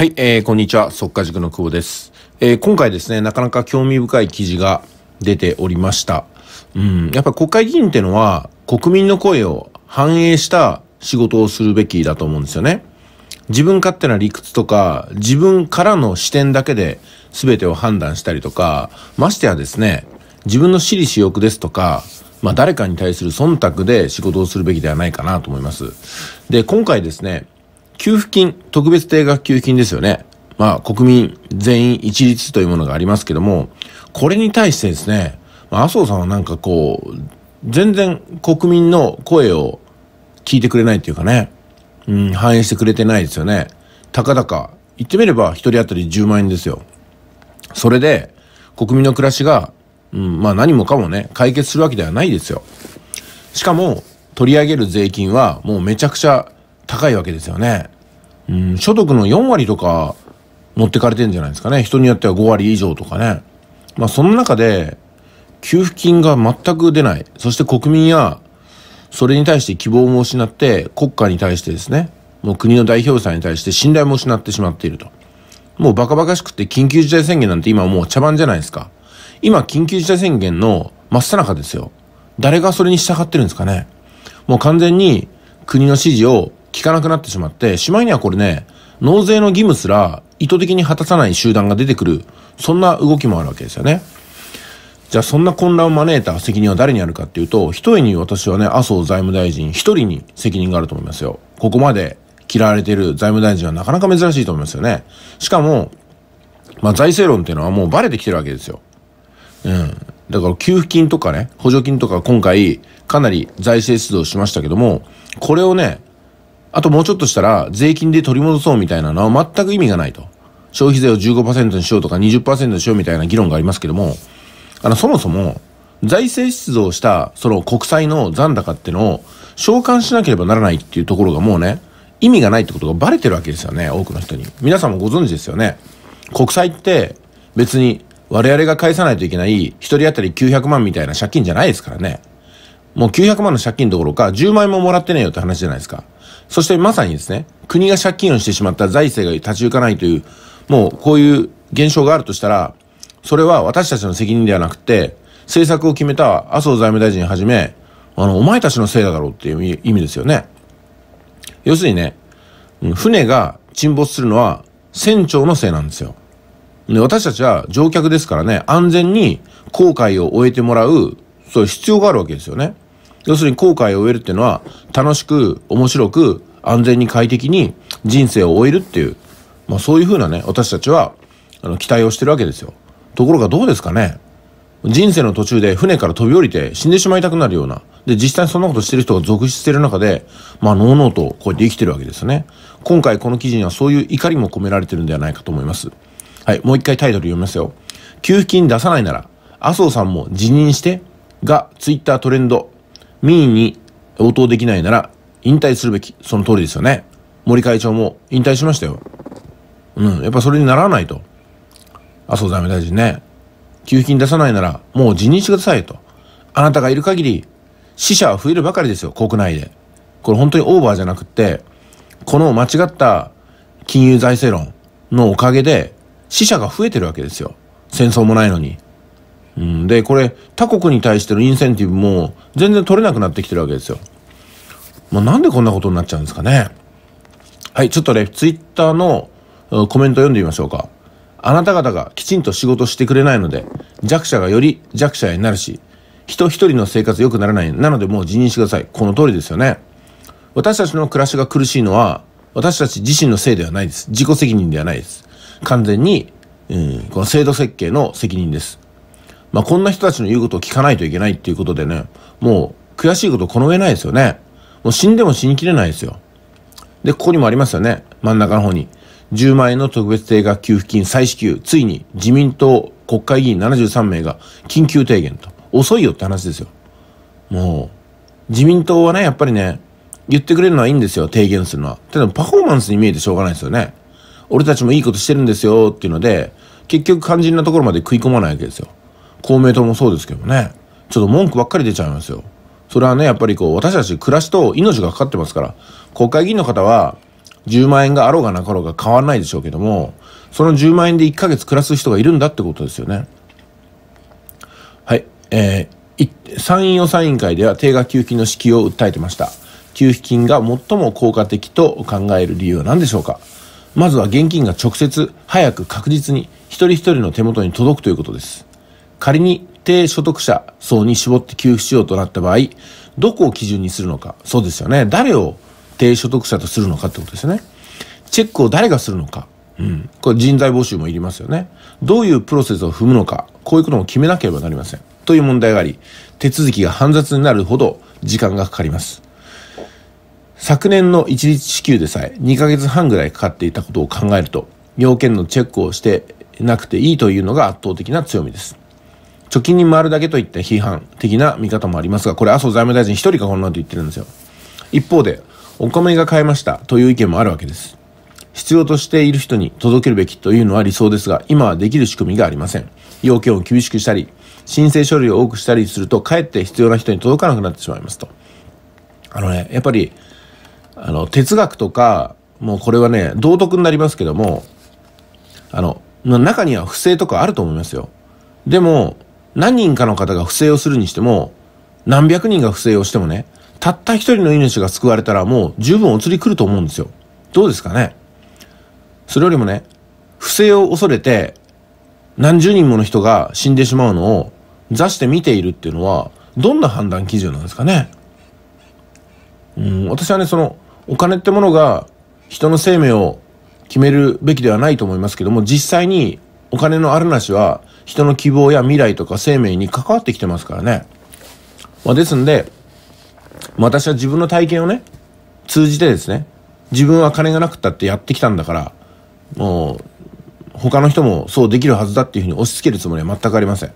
はい、えー、こんにちは。速化塾の久保です。えー、今回ですね、なかなか興味深い記事が出ておりました。うん、やっぱ国会議員ってのは国民の声を反映した仕事をするべきだと思うんですよね。自分勝手な理屈とか、自分からの視点だけで全てを判断したりとか、ましてやですね、自分の私利私欲ですとか、まあ誰かに対する忖度で仕事をするべきではないかなと思います。で、今回ですね、給付金、特別定額給付金ですよね。まあ、国民全員一律というものがありますけども、これに対してですね、麻生さんはなんかこう、全然国民の声を聞いてくれないっていうかね、うん、反映してくれてないですよね。たかだか、言ってみれば一人当たり10万円ですよ。それで、国民の暮らしが、うん、まあ何もかもね、解決するわけではないですよ。しかも、取り上げる税金はもうめちゃくちゃ高いわけですよね。うん、所得の4割とか持ってかれてんじゃないですかね。人によっては5割以上とかね。まあその中で、給付金が全く出ない。そして国民や、それに対して希望も失って、国家に対してですね、もう国の代表者に対して信頼も失ってしまっていると。もうバカバカしくて緊急事態宣言なんて今もう茶番じゃないですか。今緊急事態宣言の真っ最中ですよ。誰がそれに従ってるんですかね。もう完全に国の指示を効かなくなってしまって、しまいにはこれね、納税の義務すら意図的に果たさない集団が出てくる、そんな動きもあるわけですよね。じゃあそんな混乱を招いた責任は誰にあるかっていうと、一重に私はね、麻生財務大臣一人に責任があると思いますよ。ここまで嫌われている財務大臣はなかなか珍しいと思いますよね。しかも、まあ財政論っていうのはもうバレてきてるわけですよ。うん。だから給付金とかね、補助金とか今回かなり財政出動しましたけども、これをね、あともうちょっとしたら税金で取り戻そうみたいなのは全く意味がないと。消費税を15%にしようとか20%にしようみたいな議論がありますけども、あの、そもそも財政出動したその国債の残高ってのを償還しなければならないっていうところがもうね、意味がないってことがバレてるわけですよね、多くの人に。皆さんもご存知ですよね。国債って別に我々が返さないといけない一人当たり900万みたいな借金じゃないですからね。もう900万の借金どころか10万円ももらってねえよって話じゃないですか。そしてまさにですね、国が借金をしてしまった財政が立ち行かないという、もうこういう現象があるとしたら、それは私たちの責任ではなくて、政策を決めた麻生財務大臣はじめ、あの、お前たちのせいだだろうっていう意味ですよね。要するにね、船が沈没するのは船長のせいなんですよ。で私たちは乗客ですからね、安全に航海を終えてもらう、そういう必要があるわけですよね。要するに後悔を終えるっていうのは、楽しく、面白く、安全に快適に人生を終えるっていう、まあそういうふうなね、私たちは、あの、期待をしてるわけですよ。ところがどうですかね人生の途中で船から飛び降りて死んでしまいたくなるような。で、実際そんなことしてる人が続出してる中で、まあ、のうのうとこうやって生きてるわけですよね。今回この記事にはそういう怒りも込められてるんではないかと思います。はい、もう一回タイトル読みますよ。給付金出さないなら、麻生さんも辞任して、が、ツイッタートレンド民意に応答できないなら引退するべき。その通りですよね。森会長も引退しましたよ。うん。やっぱそれにならないと。麻生財務大臣ね。給付金出さないならもう辞任してくださいと。あなたがいる限り死者は増えるばかりですよ。国内で。これ本当にオーバーじゃなくって、この間違った金融財政論のおかげで死者が増えてるわけですよ。戦争もないのに。うん、でこれ他国に対してのインセンティブも全然取れなくなってきてるわけですよ。まあ、なんでこんなことになっちゃうんですかね。はい、ちょっとね、ツイッターのコメント読んでみましょうか。あなた方がきちんと仕事してくれないので、弱者がより弱者になるし、人一人の生活良くならない。なのでもう辞任してください。この通りですよね。私たちの暮らしが苦しいのは、私たち自身のせいではないです。自己責任ではないです。完全に、うん、この制度設計の責任です。まあ、こんな人たちの言うことを聞かないといけないっていうことでね、もう悔しいことこの上ないですよね。もう死んでも死にきれないですよ。で、ここにもありますよね。真ん中の方に。10万円の特別定額給付金再支給。ついに自民党国会議員73名が緊急提言と。遅いよって話ですよ。もう、自民党はね、やっぱりね、言ってくれるのはいいんですよ、提言するのは。ただパフォーマンスに見えてしょうがないですよね。俺たちもいいことしてるんですよっていうので、結局肝心なところまで食い込まないわけですよ。公明党もそうですけどねちょっと文句ばっかり出ちゃいますよそれはねやっぱりこう私たち暮らしと命がかかってますから国会議員の方は10万円があろうがなかろうが変わらないでしょうけどもその10万円で1ヶ月暮らす人がいるんだってことですよねはいえー、参院予算委員会では定額給付金の支給を訴えてました給付金が最も効果的と考える理由は何でしょうかまずは現金が直接早く確実に一人一人の手元に届くということです仮に低所得者層に絞って給付しようとなった場合、どこを基準にするのか。そうですよね。誰を低所得者とするのかってことですよね。チェックを誰がするのか。うん。これ人材募集もいりますよね。どういうプロセスを踏むのか。こういうことも決めなければなりません。という問題があり、手続きが煩雑になるほど時間がかかります。昨年の一律支給でさえ2ヶ月半ぐらいかかっていたことを考えると、要件のチェックをしてなくていいというのが圧倒的な強みです。貯金に回るだけといった批判的な見方もありますが、これ麻生財務大臣一人がこんなこと言ってるんですよ。一方で、お米が買えましたという意見もあるわけです。必要としている人に届けるべきというのは理想ですが、今はできる仕組みがありません。要件を厳しくしたり、申請書類を多くしたりすると、かえって必要な人に届かなくなってしまいますと。あのね、やっぱり、あの、哲学とか、もうこれはね、道徳になりますけども、あの、中には不正とかあると思いますよ。でも、何人かの方が不正をするにしても、何百人が不正をしてもね、たった一人の命が救われたらもう十分お釣り来ると思うんですよ。どうですかねそれよりもね、不正を恐れて何十人もの人が死んでしまうのを座して見ているっていうのは、どんな判断基準なんですかねうん、私はね、その、お金ってものが人の生命を決めるべきではないと思いますけども、実際にお金のあるなしは人の希望や未来とか生命に関わってきてますからね。まあ、ですんで、私は自分の体験をね、通じてですね、自分は金がなくったってやってきたんだから、もう、他の人もそうできるはずだっていうふうに押し付けるつもりは全くありません。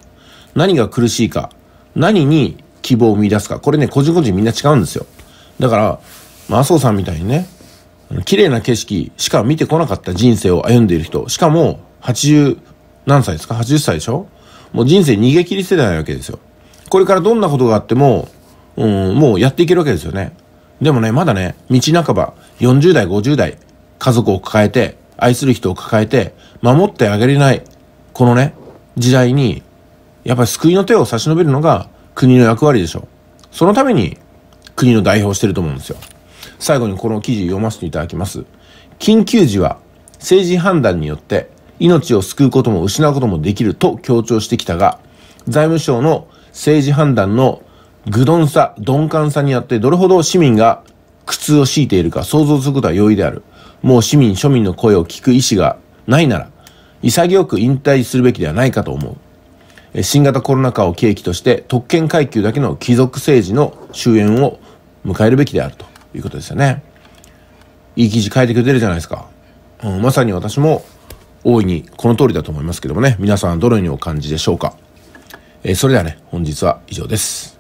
何が苦しいか、何に希望を見出すか、これね、個人個人みんな違うんですよ。だから、まあ、麻生さんみたいにね、綺麗な景色しか見てこなかった人生を歩んでいる人、しかも、80何歳ですか ?80 歳でしょもう人生逃げ切り世てないわけですよ。これからどんなことがあっても、うん、もうやっていけるわけですよね。でもね、まだね、道半ば、40代、50代、家族を抱えて、愛する人を抱えて、守ってあげれない、このね、時代に、やっぱり救いの手を差し伸べるのが国の役割でしょう。そのために、国の代表してると思うんですよ。最後にこの記事読ませていただきます。緊急時は、政治判断によって命を救うことも失うこともできると強調してきたが、財務省の政治判断の愚鈍さ、鈍感さによってどれほど市民が苦痛を強いているか想像することは容易である。もう市民、庶民の声を聞く意思がないなら、潔く引退するべきではないかと思う。新型コロナ禍を契機として特権階級だけの貴族政治の終焉を迎えるべきであるということですよね。いい記事書いてくれてるじゃないですか。うん、まさに私も大いにこの通りだと思いますけどもね、皆さんどのようにお感じでしょうか。えー、それではね、本日は以上です。